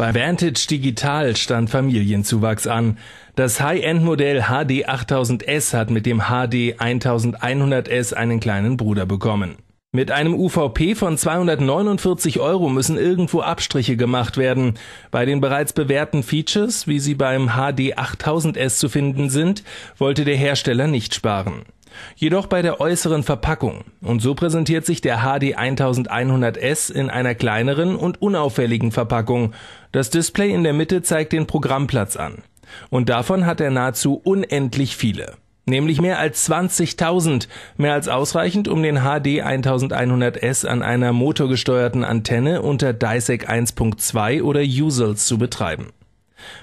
Bei Vantage Digital stand Familienzuwachs an. Das High-End-Modell HD 8000S hat mit dem HD 1100S einen kleinen Bruder bekommen. Mit einem UVP von 249 Euro müssen irgendwo Abstriche gemacht werden. Bei den bereits bewährten Features, wie sie beim HD 8000S zu finden sind, wollte der Hersteller nicht sparen jedoch bei der äußeren Verpackung und so präsentiert sich der HD 1100S in einer kleineren und unauffälligen Verpackung. Das Display in der Mitte zeigt den Programmplatz an. Und davon hat er nahezu unendlich viele. Nämlich mehr als 20.000, mehr als ausreichend, um den HD 1100S an einer motorgesteuerten Antenne unter DISC 1.2 oder USELS zu betreiben.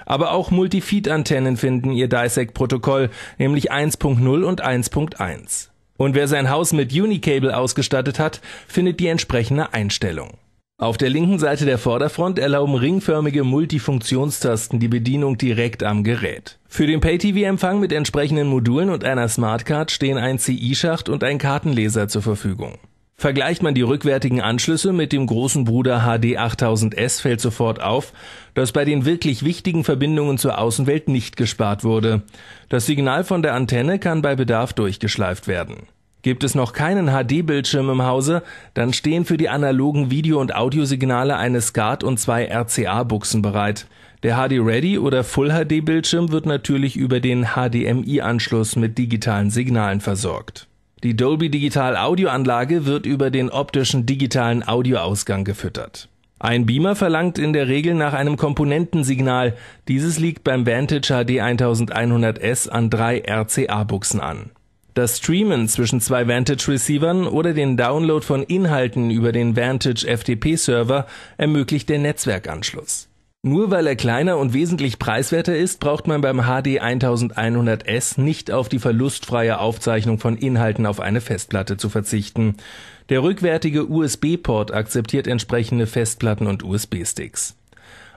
Aber auch Multifeed-Antennen finden ihr DISEC-Protokoll, nämlich 1.0 und 1.1. Und wer sein Haus mit Unicable ausgestattet hat, findet die entsprechende Einstellung. Auf der linken Seite der Vorderfront erlauben ringförmige Multifunktionstasten die Bedienung direkt am Gerät. Für den Pay-TV-Empfang mit entsprechenden Modulen und einer Smartcard stehen ein CI-Schacht und ein Kartenleser zur Verfügung. Vergleicht man die rückwärtigen Anschlüsse mit dem großen Bruder HD 8000S fällt sofort auf, dass bei den wirklich wichtigen Verbindungen zur Außenwelt nicht gespart wurde. Das Signal von der Antenne kann bei Bedarf durchgeschleift werden. Gibt es noch keinen HD-Bildschirm im Hause, dann stehen für die analogen Video- und Audiosignale eine SCART und zwei RCA-Buchsen bereit. Der HD-Ready oder Full-HD-Bildschirm wird natürlich über den HDMI-Anschluss mit digitalen Signalen versorgt die Dolby Digital Audioanlage wird über den optischen digitalen Audioausgang gefüttert. Ein Beamer verlangt in der Regel nach einem Komponentensignal, dieses liegt beim Vantage HD 1100S an drei RCA-Buchsen an. Das Streamen zwischen zwei Vantage-Receivern oder den Download von Inhalten über den Vantage FTP-Server ermöglicht der Netzwerkanschluss nur weil er kleiner und wesentlich preiswerter ist, braucht man beim HD 1100S nicht auf die verlustfreie Aufzeichnung von Inhalten auf eine Festplatte zu verzichten. Der rückwärtige USB-Port akzeptiert entsprechende Festplatten und USB-Sticks.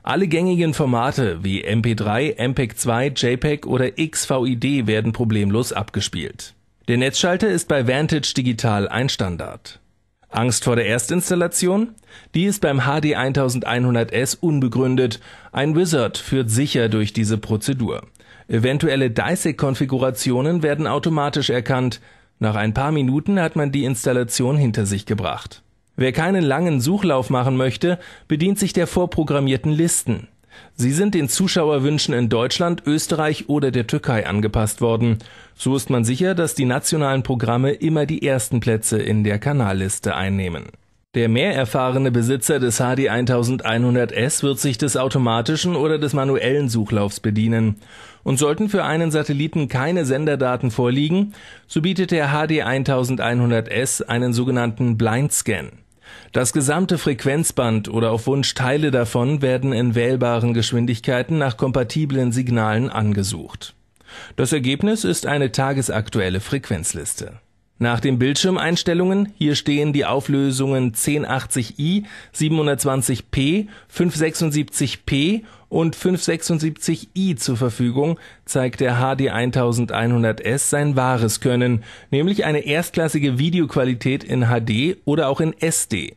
Alle gängigen Formate wie MP3, MPEG-2, JPEG oder XVID werden problemlos abgespielt. Der Netzschalter ist bei Vantage Digital ein Standard Angst vor der Erstinstallation? Die ist beim HD 1100S unbegründet. Ein Wizard führt sicher durch diese Prozedur. Eventuelle DISAC-Konfigurationen werden automatisch erkannt. Nach ein paar Minuten hat man die Installation hinter sich gebracht. Wer keinen langen Suchlauf machen möchte, bedient sich der vorprogrammierten Listen Sie sind den Zuschauerwünschen in Deutschland, Österreich oder der Türkei angepasst worden. So ist man sicher, dass die nationalen Programme immer die ersten Plätze in der Kanalliste einnehmen. Der mehr erfahrene Besitzer des HD 1100S wird sich des automatischen oder des manuellen Suchlaufs bedienen. Und sollten für einen Satelliten keine Senderdaten vorliegen, so bietet der HD 1100S einen sogenannten Blindscan das gesamte Frequenzband oder auf Wunsch Teile davon werden in wählbaren Geschwindigkeiten nach kompatiblen Signalen angesucht. Das Ergebnis ist eine tagesaktuelle Frequenzliste. Nach den Bildschirmeinstellungen hier stehen die Auflösungen 1080i, 720p, 576p und 576i zur Verfügung, zeigt der HD 1100S sein wahres Können, nämlich eine erstklassige Videoqualität in HD oder auch in SD.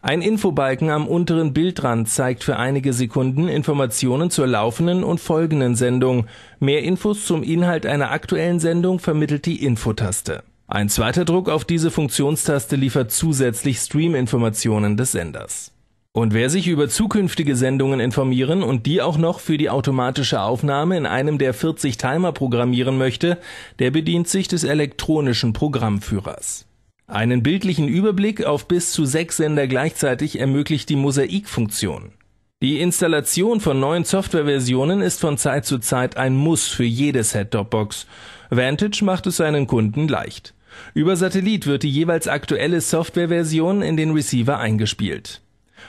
Ein Infobalken am unteren Bildrand zeigt für einige Sekunden Informationen zur laufenden und folgenden Sendung. Mehr Infos zum Inhalt einer aktuellen Sendung vermittelt die Infotaste. Ein zweiter Druck auf diese Funktionstaste liefert zusätzlich Streaminformationen des Senders und wer sich über zukünftige Sendungen informieren und die auch noch für die automatische Aufnahme in einem der 40 Timer programmieren möchte, der bedient sich des elektronischen Programmführers. Einen bildlichen Überblick auf bis zu sechs Sender gleichzeitig ermöglicht die Mosaikfunktion. Die Installation von neuen Softwareversionen ist von Zeit zu Zeit ein Muss für jede Set-Top-Box. Vantage macht es seinen Kunden leicht. Über Satellit wird die jeweils aktuelle Softwareversion in den Receiver eingespielt.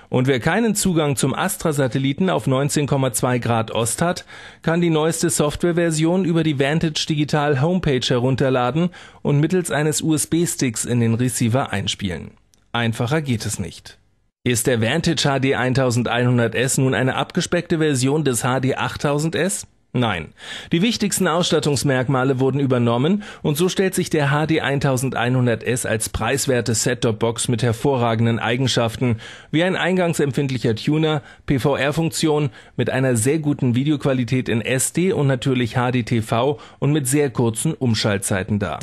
Und wer keinen Zugang zum Astra-Satelliten auf 19,2 Grad Ost hat, kann die neueste Softwareversion über die Vantage Digital Homepage herunterladen und mittels eines USB-Sticks in den Receiver einspielen. Einfacher geht es nicht. Ist der Vantage HD 1100S nun eine abgespeckte Version des HD 8000S? Nein. Die wichtigsten Ausstattungsmerkmale wurden übernommen und so stellt sich der HD 1100S als preiswerte Set-Top-Box mit hervorragenden Eigenschaften wie ein eingangsempfindlicher Tuner, PVR-Funktion, mit einer sehr guten Videoqualität in SD und natürlich HDTV und mit sehr kurzen Umschaltzeiten dar.